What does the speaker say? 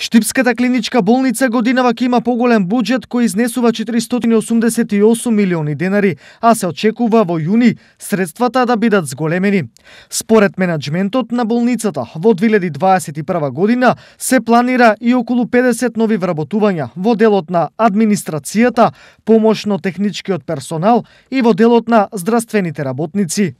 Штипската клиничка болница годинава ќе има поголем буџет кој изнесува 488 милиони денари, а се очекува во јуни средствата да бидат зголемени. Според менеджментот на болницата, во 2021 година се планира и околу 50 нови вработувања во делот на администрацијата, помошно-техничкиот персонал и во делот на здравствените работници.